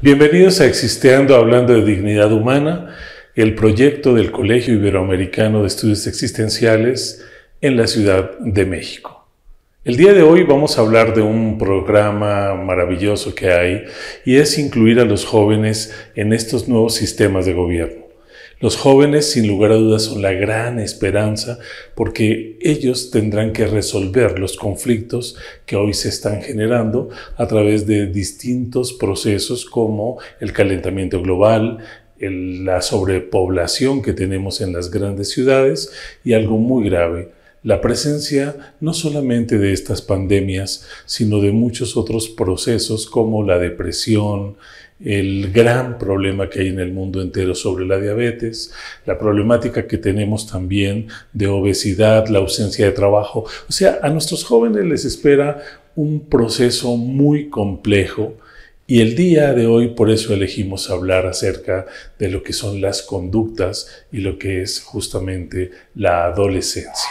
Bienvenidos a Existeando hablando de dignidad humana, el proyecto del Colegio Iberoamericano de Estudios Existenciales en la Ciudad de México. El día de hoy vamos a hablar de un programa maravilloso que hay y es incluir a los jóvenes en estos nuevos sistemas de gobierno. Los jóvenes, sin lugar a dudas, son la gran esperanza porque ellos tendrán que resolver los conflictos que hoy se están generando a través de distintos procesos como el calentamiento global, la sobrepoblación que tenemos en las grandes ciudades y algo muy grave, la presencia no solamente de estas pandemias, sino de muchos otros procesos como la depresión, el gran problema que hay en el mundo entero sobre la diabetes, la problemática que tenemos también de obesidad, la ausencia de trabajo. O sea, a nuestros jóvenes les espera un proceso muy complejo y el día de hoy por eso elegimos hablar acerca de lo que son las conductas y lo que es justamente la adolescencia.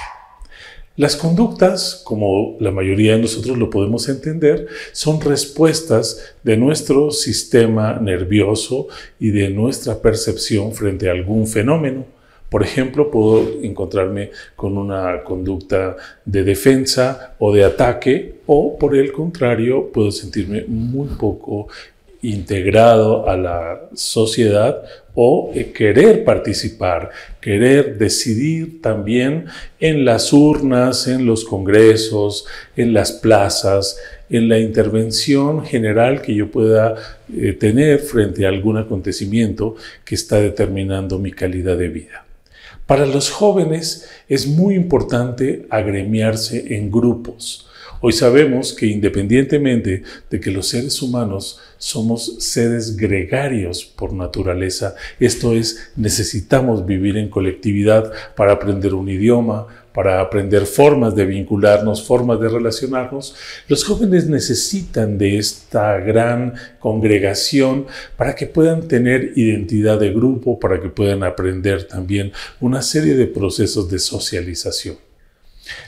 Las conductas, como la mayoría de nosotros lo podemos entender, son respuestas de nuestro sistema nervioso y de nuestra percepción frente a algún fenómeno. Por ejemplo, puedo encontrarme con una conducta de defensa o de ataque o por el contrario, puedo sentirme muy poco integrado a la sociedad o eh, querer participar, querer decidir también en las urnas, en los congresos, en las plazas, en la intervención general que yo pueda eh, tener frente a algún acontecimiento que está determinando mi calidad de vida. Para los jóvenes es muy importante agremiarse en grupos Hoy sabemos que independientemente de que los seres humanos somos seres gregarios por naturaleza, esto es, necesitamos vivir en colectividad para aprender un idioma, para aprender formas de vincularnos, formas de relacionarnos, los jóvenes necesitan de esta gran congregación para que puedan tener identidad de grupo, para que puedan aprender también una serie de procesos de socialización.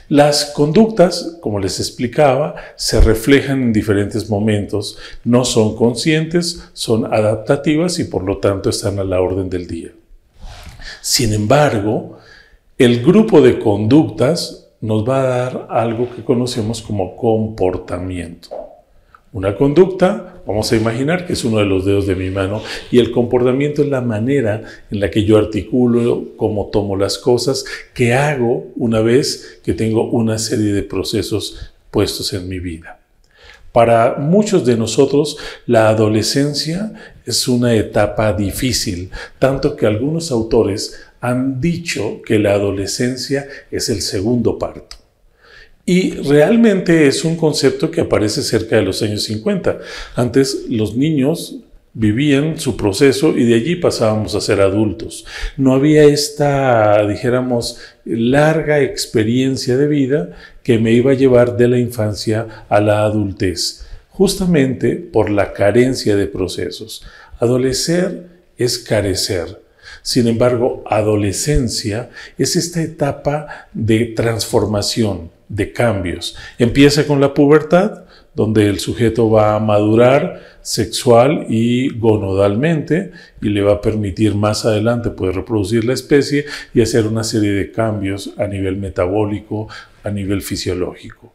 Las conductas, como les explicaba, se reflejan en diferentes momentos, no son conscientes, son adaptativas y por lo tanto están a la orden del día. Sin embargo, el grupo de conductas nos va a dar algo que conocemos como comportamiento una conducta, vamos a imaginar que es uno de los dedos de mi mano, y el comportamiento es la manera en la que yo articulo, cómo tomo las cosas, qué hago una vez que tengo una serie de procesos puestos en mi vida. Para muchos de nosotros, la adolescencia es una etapa difícil, tanto que algunos autores han dicho que la adolescencia es el segundo parto. Y realmente es un concepto que aparece cerca de los años 50. Antes los niños vivían su proceso y de allí pasábamos a ser adultos. No había esta, dijéramos, larga experiencia de vida que me iba a llevar de la infancia a la adultez, justamente por la carencia de procesos. Adolecer es carecer. Sin embargo, adolescencia es esta etapa de transformación, de cambios. Empieza con la pubertad, donde el sujeto va a madurar sexual y gonodalmente y le va a permitir más adelante poder reproducir la especie y hacer una serie de cambios a nivel metabólico, a nivel fisiológico.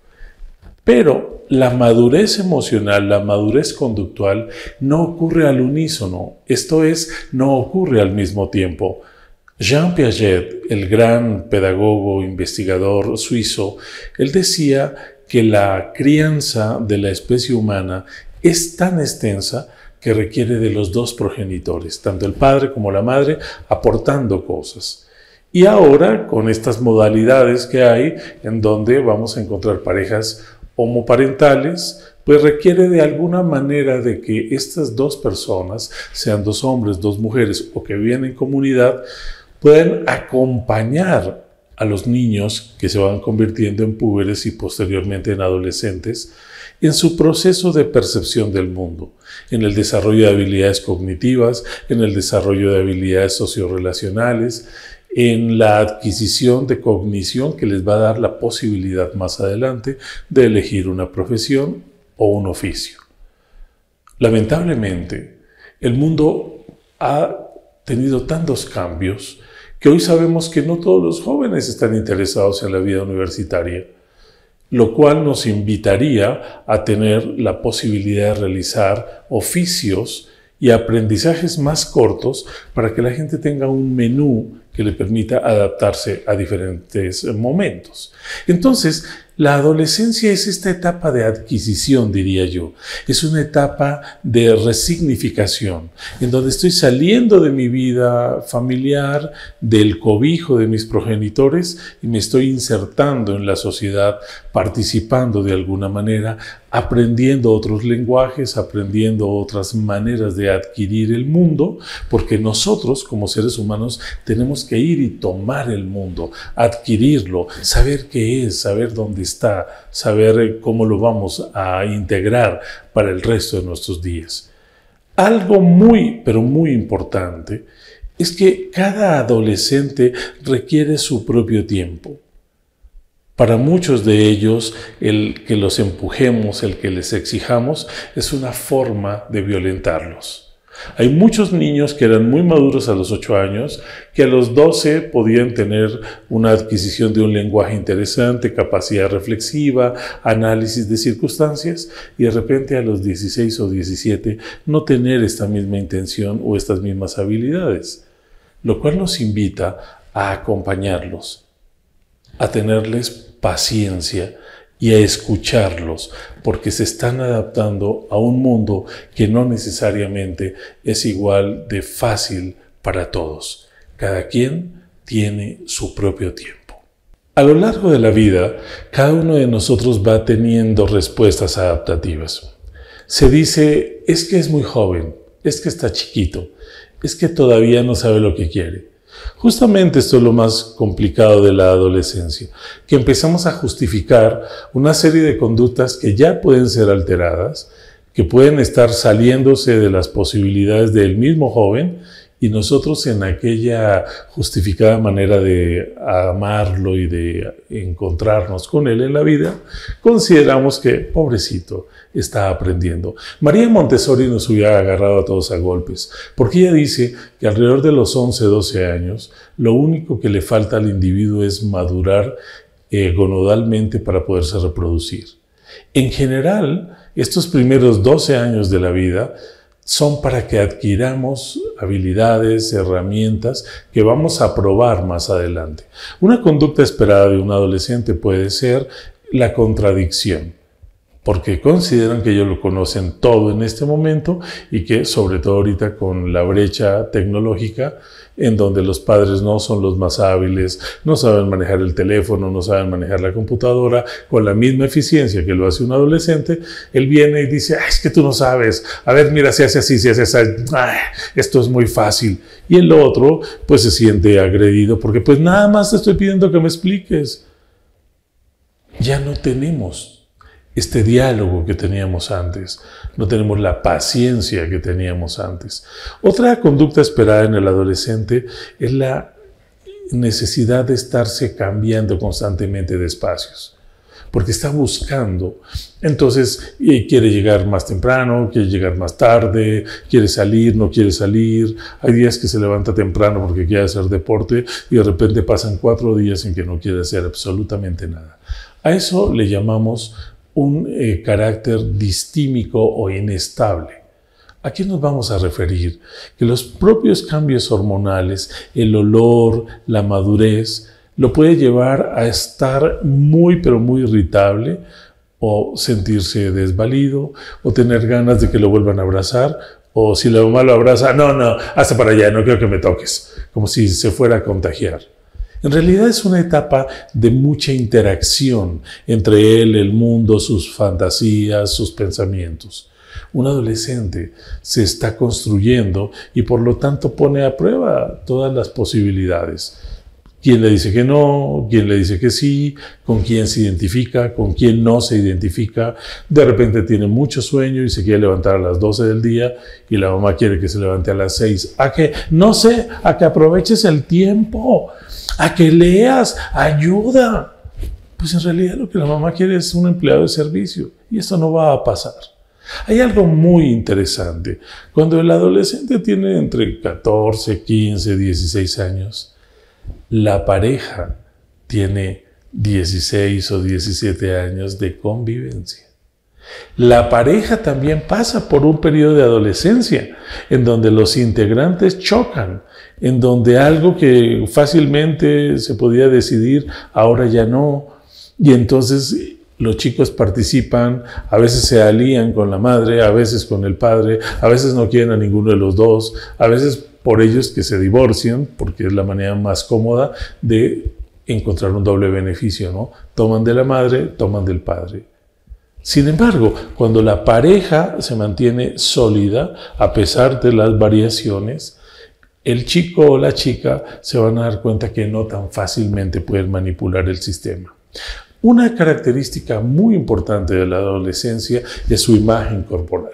Pero la madurez emocional, la madurez conductual no ocurre al unísono, esto es, no ocurre al mismo tiempo. Jean Piaget, el gran pedagogo investigador suizo, él decía que la crianza de la especie humana es tan extensa que requiere de los dos progenitores, tanto el padre como la madre, aportando cosas. Y ahora, con estas modalidades que hay, en donde vamos a encontrar parejas homoparentales, pues requiere de alguna manera de que estas dos personas, sean dos hombres, dos mujeres o que viven en comunidad, pueden acompañar a los niños que se van convirtiendo en púberes y posteriormente en adolescentes en su proceso de percepción del mundo, en el desarrollo de habilidades cognitivas, en el desarrollo de habilidades sociorelacionales, en la adquisición de cognición que les va a dar la posibilidad más adelante de elegir una profesión o un oficio. Lamentablemente, el mundo ha tenido tantos cambios que hoy sabemos que no todos los jóvenes están interesados en la vida universitaria, lo cual nos invitaría a tener la posibilidad de realizar oficios y aprendizajes más cortos para que la gente tenga un menú que le permita adaptarse a diferentes momentos. Entonces, la adolescencia es esta etapa de adquisición, diría yo. Es una etapa de resignificación, en donde estoy saliendo de mi vida familiar, del cobijo de mis progenitores y me estoy insertando en la sociedad, participando de alguna manera, aprendiendo otros lenguajes, aprendiendo otras maneras de adquirir el mundo, porque nosotros como seres humanos tenemos que ir y tomar el mundo, adquirirlo, saber qué es, saber dónde está saber cómo lo vamos a integrar para el resto de nuestros días. Algo muy, pero muy importante, es que cada adolescente requiere su propio tiempo. Para muchos de ellos, el que los empujemos, el que les exijamos, es una forma de violentarlos. Hay muchos niños que eran muy maduros a los 8 años, que a los 12 podían tener una adquisición de un lenguaje interesante, capacidad reflexiva, análisis de circunstancias, y de repente a los 16 o 17 no tener esta misma intención o estas mismas habilidades, lo cual nos invita a acompañarlos, a tenerles paciencia, y a escucharlos, porque se están adaptando a un mundo que no necesariamente es igual de fácil para todos. Cada quien tiene su propio tiempo. A lo largo de la vida, cada uno de nosotros va teniendo respuestas adaptativas. Se dice, es que es muy joven, es que está chiquito, es que todavía no sabe lo que quiere. Justamente esto es lo más complicado de la adolescencia, que empezamos a justificar una serie de conductas que ya pueden ser alteradas, que pueden estar saliéndose de las posibilidades del mismo joven y nosotros en aquella justificada manera de amarlo y de encontrarnos con él en la vida, consideramos que, pobrecito, está aprendiendo. María Montessori nos hubiera agarrado a todos a golpes, porque ella dice que alrededor de los 11, 12 años, lo único que le falta al individuo es madurar eh, para poderse reproducir. En general, estos primeros 12 años de la vida, son para que adquiramos habilidades, herramientas que vamos a probar más adelante. Una conducta esperada de un adolescente puede ser la contradicción porque consideran que ellos lo conocen todo en este momento y que sobre todo ahorita con la brecha tecnológica en donde los padres no son los más hábiles, no saben manejar el teléfono, no saben manejar la computadora con la misma eficiencia que lo hace un adolescente, él viene y dice, ah, es que tú no sabes, a ver, mira, si hace así, si hace así, ah, esto es muy fácil. Y el otro pues se siente agredido porque pues nada más te estoy pidiendo que me expliques. Ya no tenemos este diálogo que teníamos antes, no tenemos la paciencia que teníamos antes. Otra conducta esperada en el adolescente es la necesidad de estarse cambiando constantemente de espacios, porque está buscando. Entonces, quiere llegar más temprano, quiere llegar más tarde, quiere salir, no quiere salir. Hay días que se levanta temprano porque quiere hacer deporte y de repente pasan cuatro días en que no quiere hacer absolutamente nada. A eso le llamamos un eh, carácter distímico o inestable. ¿A qué nos vamos a referir? Que los propios cambios hormonales, el olor, la madurez, lo puede llevar a estar muy pero muy irritable o sentirse desvalido o tener ganas de que lo vuelvan a abrazar o si lo malo abraza, no, no, hasta para allá, no quiero que me toques, como si se fuera a contagiar. En realidad es una etapa de mucha interacción entre él, el mundo, sus fantasías, sus pensamientos. Un adolescente se está construyendo y por lo tanto pone a prueba todas las posibilidades. ¿Quién le dice que no? ¿Quién le dice que sí? ¿Con quién se identifica? ¿Con quién no se identifica? De repente tiene mucho sueño y se quiere levantar a las 12 del día y la mamá quiere que se levante a las 6. ¿A qué? No sé, a que aproveches el tiempo a que leas, ayuda. Pues en realidad lo que la mamá quiere es un empleado de servicio y eso no va a pasar. Hay algo muy interesante. Cuando el adolescente tiene entre 14, 15, 16 años, la pareja tiene 16 o 17 años de convivencia. La pareja también pasa por un periodo de adolescencia en donde los integrantes chocan, en donde algo que fácilmente se podía decidir, ahora ya no. Y entonces los chicos participan, a veces se alían con la madre, a veces con el padre, a veces no quieren a ninguno de los dos, a veces por ellos que se divorcian, porque es la manera más cómoda de encontrar un doble beneficio, ¿no? Toman de la madre, toman del padre. Sin embargo, cuando la pareja se mantiene sólida, a pesar de las variaciones, el chico o la chica se van a dar cuenta que no tan fácilmente pueden manipular el sistema. Una característica muy importante de la adolescencia es su imagen corporal.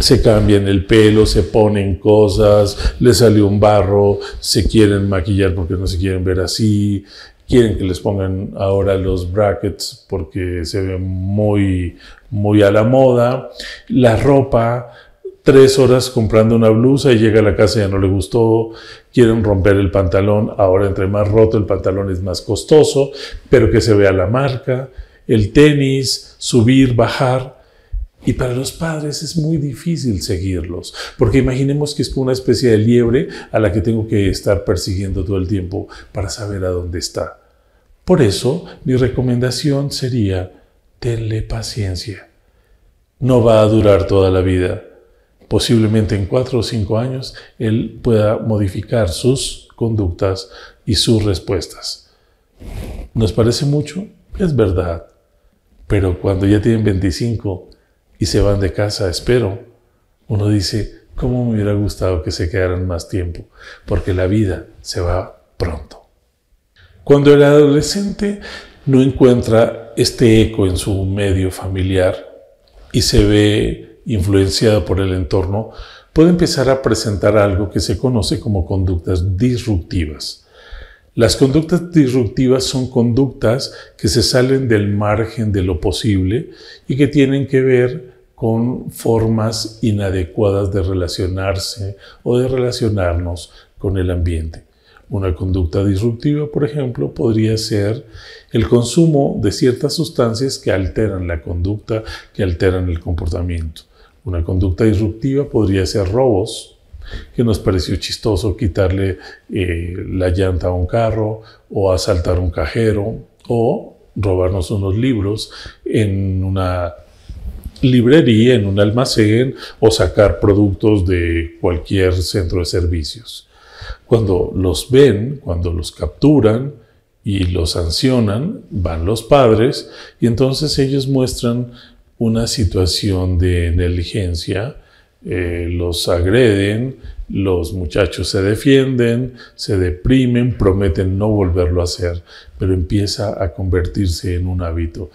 Se cambian el pelo, se ponen cosas, le sale un barro, se quieren maquillar porque no se quieren ver así, quieren que les pongan ahora los brackets porque se ve muy, muy a la moda. La ropa, tres horas comprando una blusa y llega a la casa y ya no le gustó, quieren romper el pantalón, ahora entre más roto el pantalón es más costoso, pero que se vea la marca, el tenis, subir, bajar. Y para los padres es muy difícil seguirlos, porque imaginemos que es como una especie de liebre a la que tengo que estar persiguiendo todo el tiempo para saber a dónde está. Por eso, mi recomendación sería, tenle paciencia. No va a durar toda la vida. Posiblemente en cuatro o cinco años él pueda modificar sus conductas y sus respuestas. ¿Nos parece mucho? Es verdad. Pero cuando ya tienen 25, y se van de casa, espero. Uno dice, ¿cómo me hubiera gustado que se quedaran más tiempo? Porque la vida se va pronto. Cuando el adolescente no encuentra este eco en su medio familiar y se ve influenciado por el entorno, puede empezar a presentar algo que se conoce como conductas disruptivas. Las conductas disruptivas son conductas que se salen del margen de lo posible y que tienen que ver con formas inadecuadas de relacionarse o de relacionarnos con el ambiente. Una conducta disruptiva, por ejemplo, podría ser el consumo de ciertas sustancias que alteran la conducta, que alteran el comportamiento. Una conducta disruptiva podría ser robos, que nos pareció chistoso quitarle eh, la llanta a un carro o asaltar un cajero o robarnos unos libros en una librería, en un almacén o sacar productos de cualquier centro de servicios. Cuando los ven, cuando los capturan, y los sancionan, van los padres y entonces ellos muestran una situación de negligencia eh, los agreden, los muchachos se defienden, se deprimen, prometen no volverlo a hacer, pero empieza a convertirse en un hábito.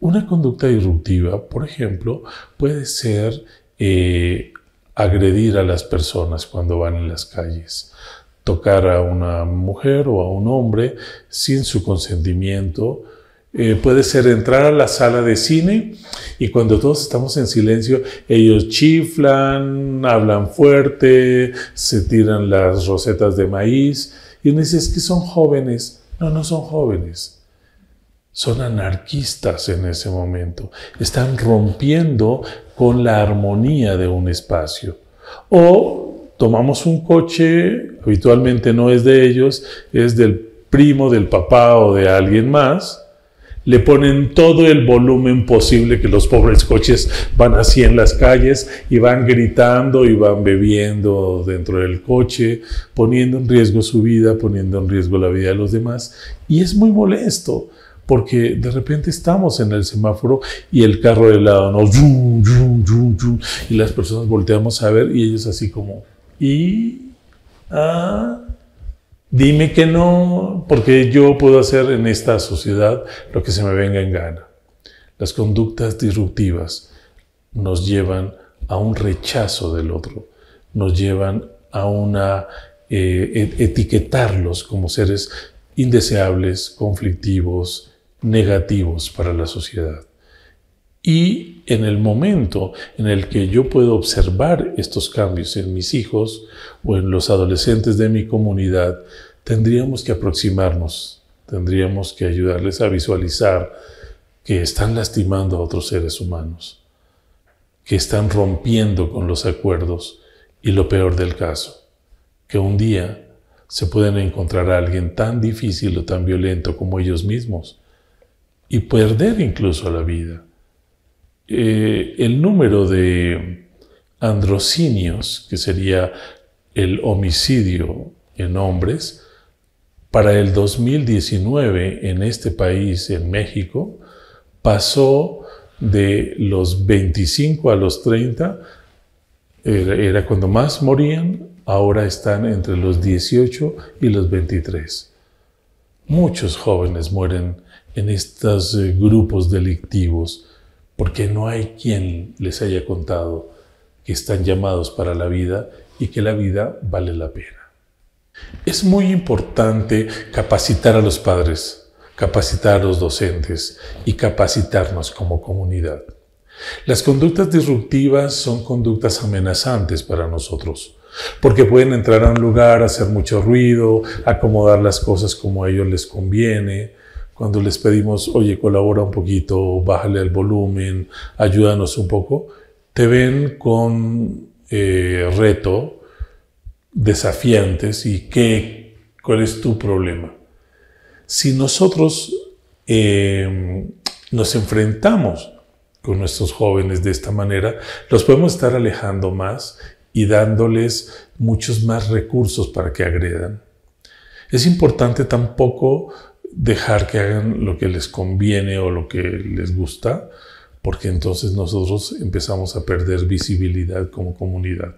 Una conducta disruptiva, por ejemplo, puede ser eh, agredir a las personas cuando van en las calles, tocar a una mujer o a un hombre sin su consentimiento, eh, puede ser entrar a la sala de cine y cuando todos estamos en silencio, ellos chiflan, hablan fuerte, se tiran las rosetas de maíz y uno dice, es que son jóvenes. No, no son jóvenes. Son anarquistas en ese momento. Están rompiendo con la armonía de un espacio. O tomamos un coche, habitualmente no es de ellos, es del primo, del papá o de alguien más le ponen todo el volumen posible que los pobres coches van así en las calles y van gritando y van bebiendo dentro del coche, poniendo en riesgo su vida, poniendo en riesgo la vida de los demás. Y es muy molesto porque de repente estamos en el semáforo y el carro de lado nos... Y las personas volteamos a ver y ellos así como... Y... Ah, Dime que no, porque yo puedo hacer en esta sociedad lo que se me venga en gana. Las conductas disruptivas nos llevan a un rechazo del otro, nos llevan a una eh, e-, etiquetarlos como seres indeseables, conflictivos, negativos para la sociedad. Y en el momento en el que yo puedo observar estos cambios en mis hijos o en los adolescentes de mi comunidad, tendríamos que aproximarnos, tendríamos que ayudarles a visualizar que están lastimando a otros seres humanos, que están rompiendo con los acuerdos y lo peor del caso, que un día se pueden encontrar a alguien tan difícil o tan violento como ellos mismos y perder incluso la vida. Eh, el número de androcinios, que sería el homicidio en hombres, para el 2019 en este país, en México, pasó de los 25 a los 30, era cuando más morían, ahora están entre los 18 y los 23. Muchos jóvenes mueren en estos eh, grupos delictivos porque no hay quien les haya contado que están llamados para la vida y que la vida vale la pena. Es muy importante capacitar a los padres, capacitar a los docentes y capacitarnos como comunidad. Las conductas disruptivas son conductas amenazantes para nosotros, porque pueden entrar a un lugar, hacer mucho ruido, acomodar las cosas como a ellos les conviene, cuando les pedimos, oye, colabora un poquito, bájale el volumen, ayúdanos un poco, te ven con eh, reto, desafiantes y qué, cuál es tu problema. Si nosotros em, nos enfrentamos con nuestros jóvenes de esta manera, los podemos estar alejando más y dándoles muchos más recursos para que agredan. Es importante tampoco dejar que hagan lo que les conviene o lo que les gusta, porque entonces nosotros empezamos a perder visibilidad como comunidad.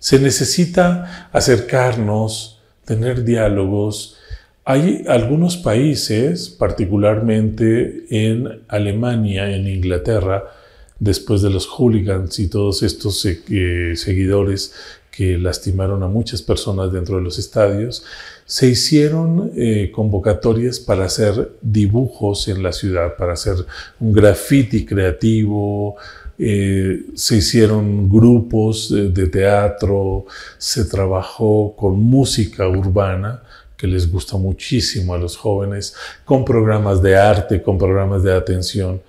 Se necesita acercarnos, tener diálogos. Hay algunos países, particularmente en Alemania, en Inglaterra, después de los hooligans y todos estos eh, seguidores que lastimaron a muchas personas dentro de los estadios, se hicieron eh, convocatorias para hacer dibujos en la ciudad, para hacer un graffiti creativo, eh, se hicieron grupos de teatro, se trabajó con música urbana que les gusta muchísimo a los jóvenes, con programas de arte, con programas de atención,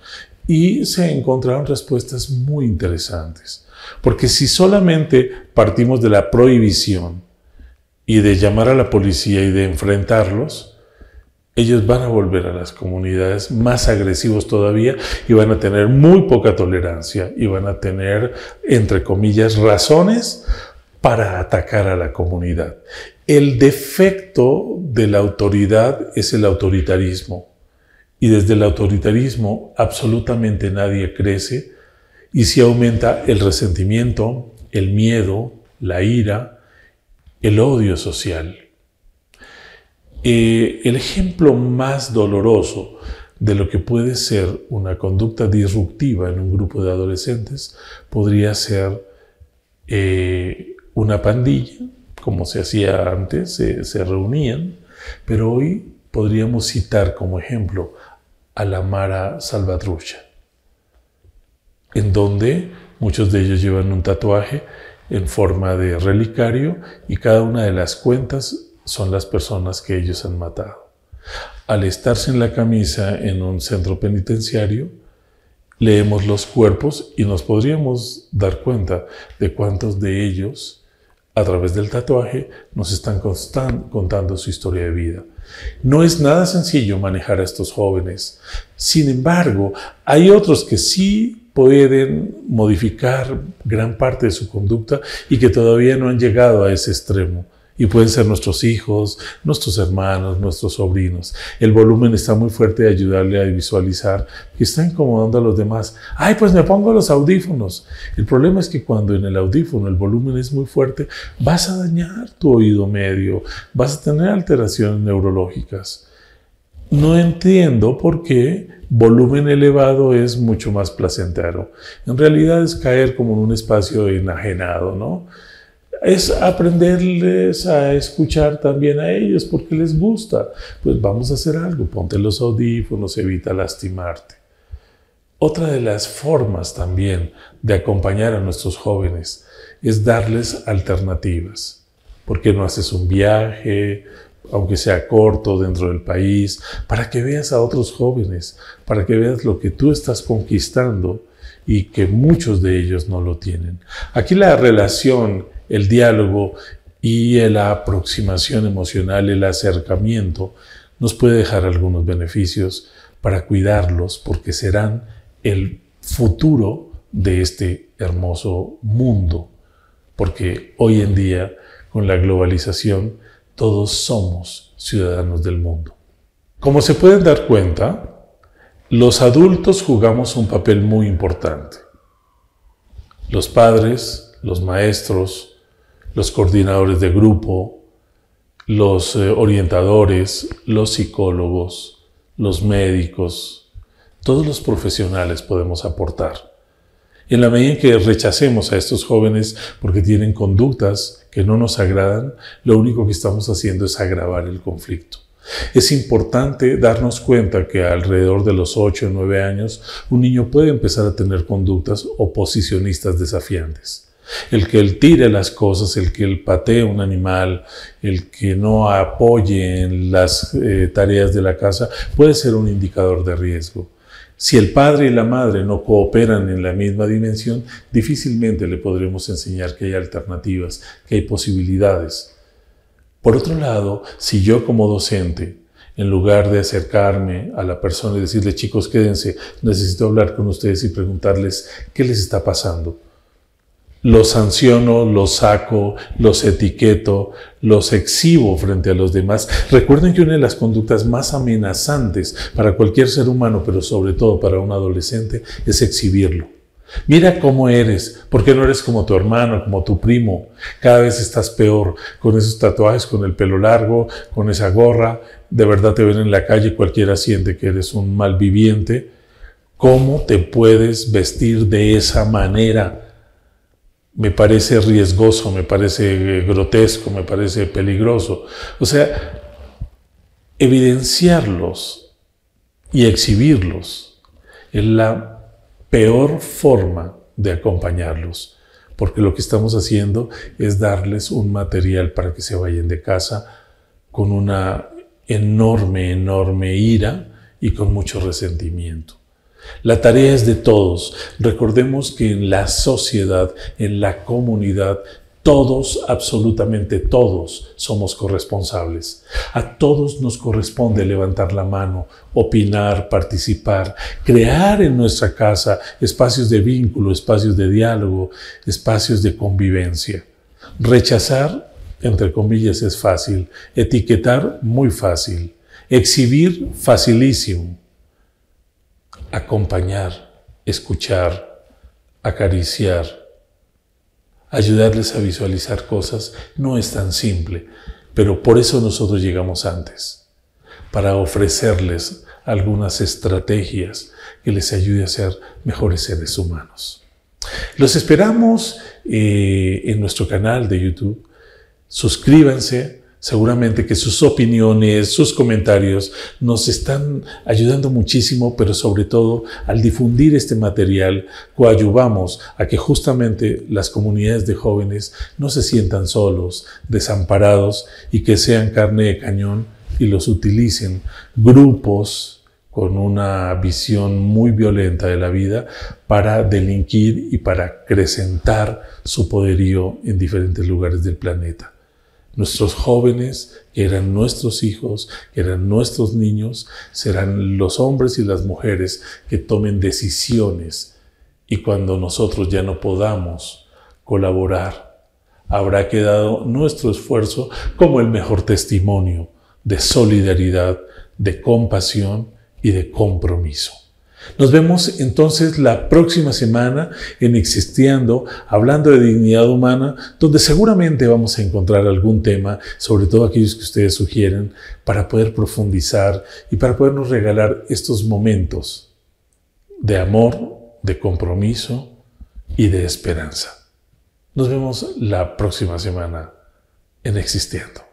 y se encontraron respuestas muy interesantes. Porque si solamente partimos de la prohibición, y de llamar a la policía y de enfrentarlos, ellos van a volver a las comunidades más agresivos todavía y van a tener muy poca tolerancia y van a tener, entre comillas, razones para atacar a la comunidad. El defecto de la autoridad es el autoritarismo. Y desde el autoritarismo absolutamente nadie crece y si aumenta el resentimiento, el miedo, la ira, el odio social. Eh, el ejemplo más doloroso de lo que puede ser una conducta disruptiva en un grupo de adolescentes podría ser eh, una pandilla, como se hacía antes, se reunían, pero hoy podríamos citar como ejemplo a la Mara Salvatrucha, en donde muchos de ellos llevan un tatuaje en forma de relicario y cada una de las cuentas son las personas que ellos han matado. Al estarse en la camisa en un centro penitenciario, leemos los cuerpos y nos podríamos dar cuenta de cuántos de ellos, a través del tatuaje, nos están contando su historia de vida. No es nada sencillo manejar a estos jóvenes. Sin embargo, hay otros que sí pueden modificar gran parte de su conducta y que todavía no han llegado a ese extremo. Y pueden ser nuestros hijos, nuestros hermanos, nuestros sobrinos. El volumen está muy fuerte de ayudarle a visualizar que está incomodando a los demás. Ay, pues me pongo los audífonos. El problema es que cuando en el audífono el volumen es muy fuerte, vas a dañar tu oído medio, vas a tener alteraciones neurológicas no entiendo por qué volumen elevado es mucho más placentero. En realidad es caer como en un espacio enajenado, ¿no? Es aprenderles a escuchar también a ellos porque les gusta. Pues vamos a hacer algo, ponte los audífonos, evita lastimarte. Otra de las formas también de acompañar a nuestros jóvenes es darles alternativas. ¿Por qué no haces un viaje? aunque sea corto dentro del país, para que veas a otros jóvenes, para que veas lo que tú estás conquistando y que muchos de ellos no lo tienen. Aquí la relación, el diálogo y la aproximación emocional, el acercamiento, nos puede dejar algunos beneficios para cuidarlos porque serán el futuro de este hermoso mundo. Porque hoy en día, con la globalización, todos somos ciudadanos del mundo. Como se pueden dar cuenta, los adultos jugamos un papel muy importante. Los padres, los maestros, los coordinadores de grupo, los eh, orientadores, los psicólogos, los médicos, todos los profesionales podemos aportar. En la medida en que rechacemos a estos jóvenes porque tienen conductas que no nos agradan, lo único que estamos haciendo es agravar el conflicto. Es importante darnos cuenta que alrededor de los 8 o 9 años un niño puede empezar a tener conductas oposicionistas desafiantes. El que él tire las cosas, el que él patee un animal, el que no apoye en las eh, tareas de la casa, puede ser un indicador de riesgo. Si el padre y la madre no cooperan en la misma dimensión, difícilmente le podremos enseñar que hay alternativas, que hay posibilidades. Por otro lado, si yo como docente, en lugar de acercarme a la persona y decirle, chicos, quédense, necesito hablar con ustedes y preguntarles qué les está pasando, los sanciono, los saco, los etiqueto, los exhibo frente a los demás. Recuerden que una de las conductas más amenazantes para cualquier ser humano, pero sobre todo para un adolescente, es exhibirlo. Mira cómo eres, porque no eres como tu hermano, como tu primo. Cada vez estás peor con esos tatuajes, con el pelo largo, con esa gorra. De verdad te ven en la calle, cualquiera siente que eres un malviviente. ¿Cómo te puedes vestir de esa manera? me parece riesgoso, me parece eh, grotesco, me parece peligroso. O sea, evidenciarlos y exhibirlos es la peor forma de acompañarlos, porque lo que estamos haciendo es darles un material para que se vayan de casa con una enorme, enorme ira y con mucho resentimiento. La tarea es de todos. Recordemos que en la sociedad, en la comunidad, todos, absolutamente todos, somos corresponsables. A todos nos corresponde levantar la mano, opinar, participar, crear en nuestra casa espacios de vínculo, espacios de diálogo, espacios de convivencia. Rechazar, entre comillas, es fácil. Etiquetar, muy fácil. Exhibir, facilísimo acompañar, escuchar, acariciar, ayudarles a visualizar cosas, no es tan simple, pero por eso nosotros llegamos antes, para ofrecerles algunas estrategias que les ayude a ser mejores seres humanos. Los esperamos eh, en nuestro canal de YouTube. Suscríbanse, Seguramente que sus opiniones, sus comentarios nos están ayudando muchísimo, pero sobre todo al difundir este material, coadyuvamos a que justamente las comunidades de jóvenes no se sientan solos, desamparados y que sean carne de cañón y los utilicen grupos con una visión muy violenta de la vida para delinquir y para acrecentar su poderío en diferentes lugares del planeta. Nuestros jóvenes, que eran nuestros hijos, que eran nuestros niños, serán los hombres y las mujeres que tomen decisiones. Y cuando nosotros ya no podamos colaborar, habrá quedado nuestro esfuerzo como el mejor testimonio de solidaridad, de compasión y de compromiso. Nos vemos entonces la próxima semana en Existiendo, hablando de dignidad humana, donde seguramente vamos a encontrar algún tema, sobre todo aquellos que ustedes sugieren, para poder profundizar y para podernos regalar estos momentos de amor, de compromiso y de esperanza. Nos vemos la próxima semana en Existiendo.